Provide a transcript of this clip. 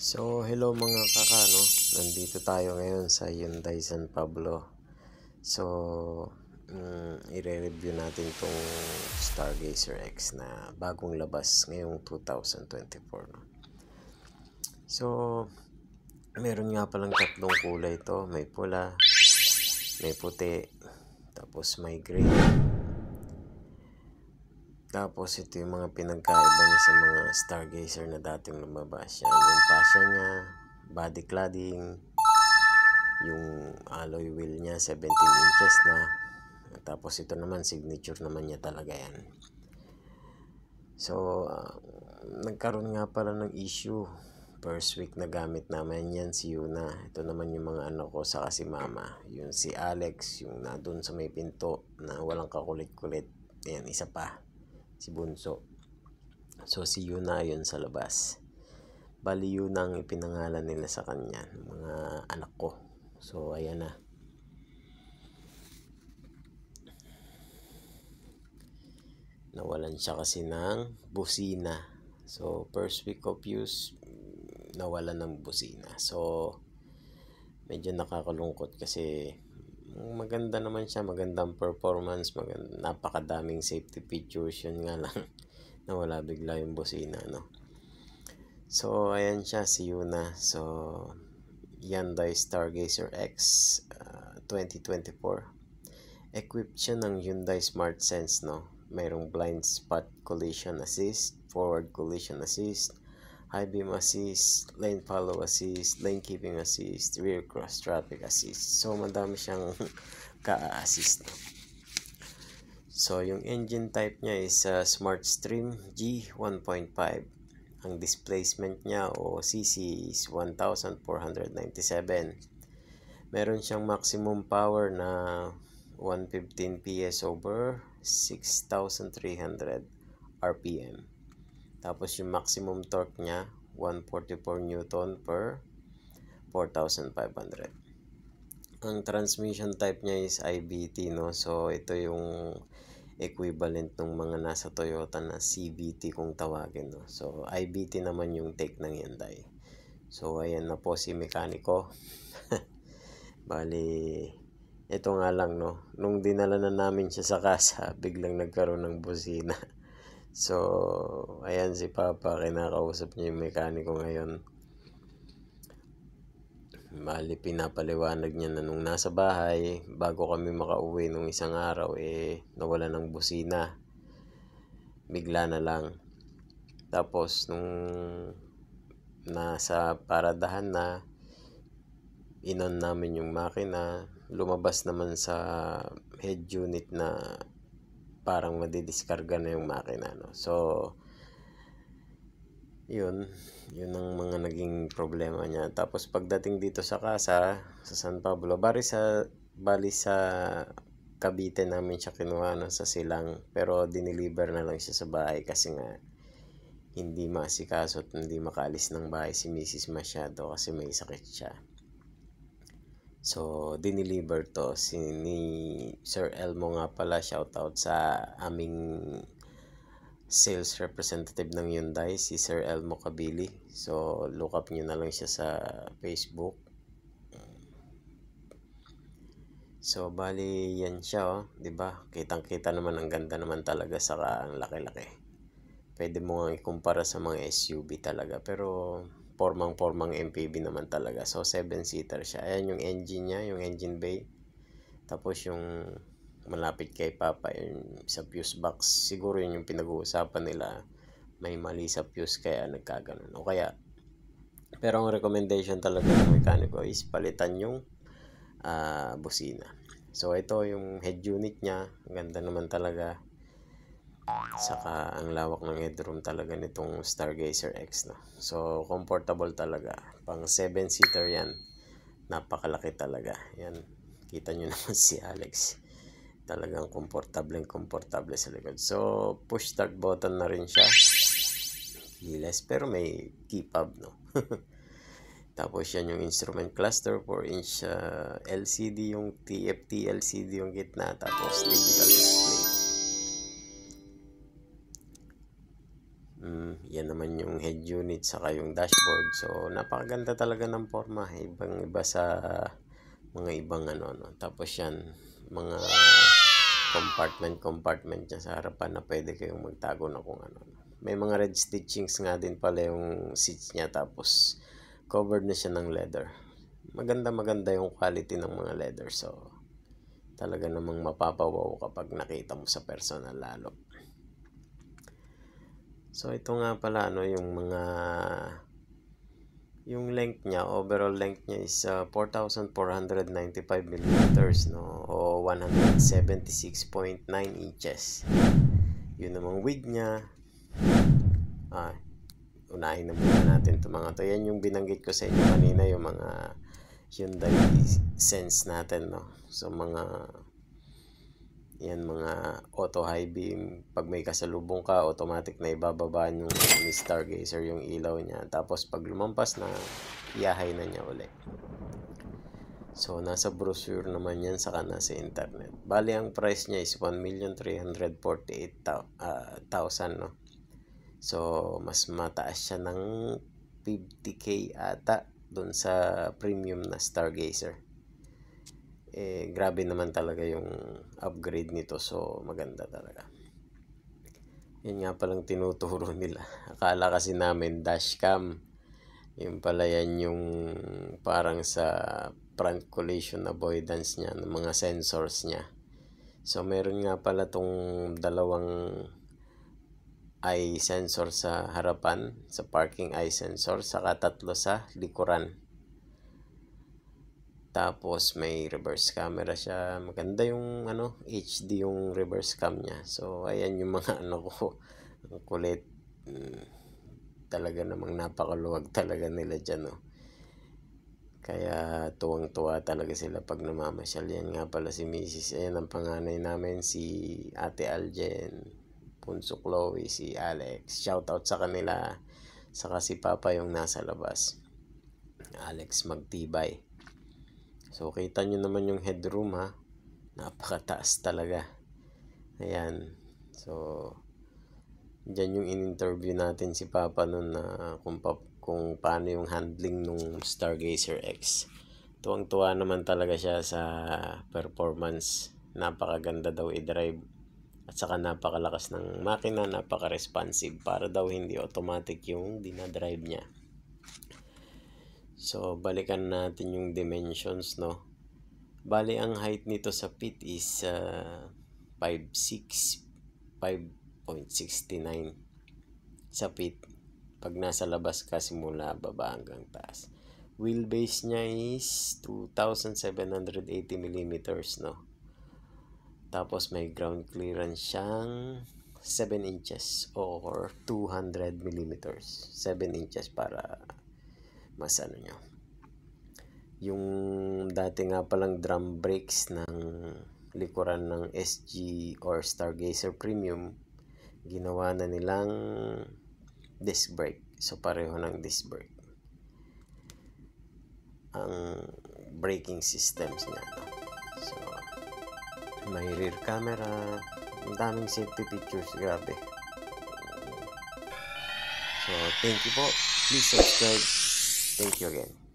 So, hello mga kaka, no? Nandito tayo ngayon sa Hyundai San Pablo. So, um, mm, i-review natin tong Stargazer X na bagong labas ngayong 2024, no? So, meron nga palang tatlong kulay ito, May pula, may puti tapos may gray tapos ito yung mga pinagkaiba niya sa mga stargazer na dating lumabas yan yung fascia niya body cladding yung alloy wheel niya 17 inches na tapos ito naman signature naman niya talaga yan so uh, nagkaroon nga pala ng issue first week na gamit naman yan si Yuna. Ito naman yung mga ano ko sa kasi mama. yung si Alex, yung na doon sa may pinto na walang kakulit-kulit. Ayan, isa pa. Si Bunso. So si Yuna yun sa labas. Bali yun ang ipinangalan nila sa kanya, mga anak ko. So ayan na. Nawalan siya kasi ng busina. So, first week of use, nawala ng busina. So, medyo nakakalungkot kasi maganda naman siya, magandang performance, maganda, napakadaming safety features, yun nga lang, nawala bigla yung busina, no? So, ayan siya, si Yuna. So, Hyundai Stargazer X uh, ah, 2024. Equipped siya ng Hyundai Smart Sense, no? Mayroong blind spot collision assist, forward collision assist, high beam assist, lane follow assist, lane keeping assist, rear cross traffic assist. So, madami siyang ka-assist. So, yung engine type niya is uh, Smart Stream G1.5. Ang displacement niya o CC is 1,497. Meron siyang maximum power na 115 PS over 6,300 RPM. Tapos yung maximum torque niya, 144 Newton per 4,500. Ang transmission type niya is IBT, no? So, ito yung equivalent ng mga nasa Toyota na CVT kung tawagin, no? So, IBT naman yung take ng Hyundai. So, ayan na po si mekaniko. Bali, ito nga lang, no? Nung dinala na namin siya sa casa, biglang nagkaroon ng busina. So, ayan si Papa, kinakausap niya yung mekaniko ngayon. Mali, pinapaliwanag niya na nung nasa bahay, bago kami makauwi nung isang araw, eh, nawala ng busina. Bigla na lang. Tapos, nung nasa paradahan na, inon namin yung makina, lumabas naman sa head unit na parang madidiskarga na yung makina no? so yun yun ang mga naging problema niya tapos pagdating dito sa casa sa San Pablo bari sa bali sa Cavite namin siya kinuha no, sa silang pero diniliver na lang siya sa bahay kasi nga hindi masikaso at hindi makalis ng bahay si Mrs. masyado kasi may sakit siya So, diniliver to si ni Sir Elmo nga pala shoutout sa aming sales representative ng Hyundai, si Sir Elmo Kabili. So, look up niyo na lang siya sa Facebook. So, bali yan siya, oh. 'di ba? Kitang-kita naman ang ganda naman talaga sa ang laki-laki. Pwede mo nga ikumpara sa mga SUV talaga, pero formang-formang MPV naman talaga. So, 7-seater siya. Ayan yung engine niya, yung engine bay. Tapos yung malapit kay Papa, yung sa fuse box. Siguro yun yung pinag-uusapan nila. May mali sa fuse kaya nagkaganon. O kaya, pero ang recommendation talaga ng mekaniko is palitan yung uh, busina. So, ito yung head unit niya. Ganda naman talaga. Saka ang lawak ng headroom talaga nitong Stargazer X. No? So comfortable talaga. Pang 7-seater yan. Napakalaki talaga. Yan. Kita nyo naman si Alex. Talagang komportable comfortable sa likod. So push start button na rin siya. Keyless pero may key fob. No? Tapos yan yung instrument cluster, 4 inch uh, ah, LCD yung TFT LCD yung gitna, tapos digital yan naman yung head unit sa kayong dashboard so napakaganda talaga ng forma ibang iba sa mga ibang ano no tapos yan mga compartment compartment dyan sa harapan na pwede kayong magtago na kung ano may mga red stitchings nga din pala yung seats niya tapos covered na siya ng leather maganda maganda yung quality ng mga leather so talaga namang mapapawaw kapag nakita mo sa personal lalo So ito nga pala ano yung mga yung length niya, overall length niya is uh, 4,495 millimeters, no? O 176.9 inches. Yun namang width niya. Ah, unahin na muna natin 'tong mga to. Yan yung binanggit ko sa inyo kanina, yung mga Hyundai Sense natin, no? So, mga yan mga auto high beam. Pag may kasalubong ka, automatic na ibababa yung ni Stargazer yung ilaw niya. Tapos pag lumampas na, iyahay na niya ulit. So, nasa brochure naman yan saka nasa internet. Bali, ang price niya is 1,348,000, uh, ah, no? So, mas mataas siya ng 50k ata doon sa premium na Stargazer eh, grabe naman talaga yung upgrade nito. So, maganda talaga. Yan nga palang tinuturo nila. Akala kasi namin dashcam. Yung pala yan yung parang sa front collision avoidance niya, ng mga sensors niya. So, meron nga pala tong dalawang eye sensor sa harapan, sa parking eye sensor, saka tatlo sa likuran. Tapos may reverse camera siya. Maganda yung ano, HD yung reverse cam niya. So ayan yung mga ano ko. Ang kulit. Hmm, talaga namang napakaluwag talaga nila diyan, No? Oh. Kaya tuwang-tuwa talaga sila pag namamasyal. Yan nga pala si Mrs. Ayan ang panganay namin. Si Ate Aljen. Punso Chloe. Si Alex. Shoutout sa kanila. Saka si Papa yung nasa labas. Alex Magtibay. So, kita nyo naman yung headroom ha. Napakataas talaga. Ayan. So, dyan yung in-interview natin si Papa nun na kung, pa, kung paano yung handling nung Stargazer X. Tuwang-tuwa naman talaga siya sa performance. Napakaganda daw i-drive. At saka napakalakas ng makina, napaka-responsive para daw hindi automatic yung dinadrive niya. So, balikan natin yung dimensions, no? Bali, ang height nito sa feet is uh, 5.6, 5.69 sa feet. Pag nasa labas ka, simula baba hanggang taas. Wheelbase niya is 2,780 millimeters, no? Tapos, may ground clearance siyang 7 inches or 200 millimeters. 7 inches para mas ano nyo yung dati nga palang drum brakes ng likuran ng SG or Stargazer Premium ginawa na nilang disc brake so pareho ng disc brake ang braking systems niya so may rear camera ang daming safety features grabe so thank you po please subscribe Thank you again.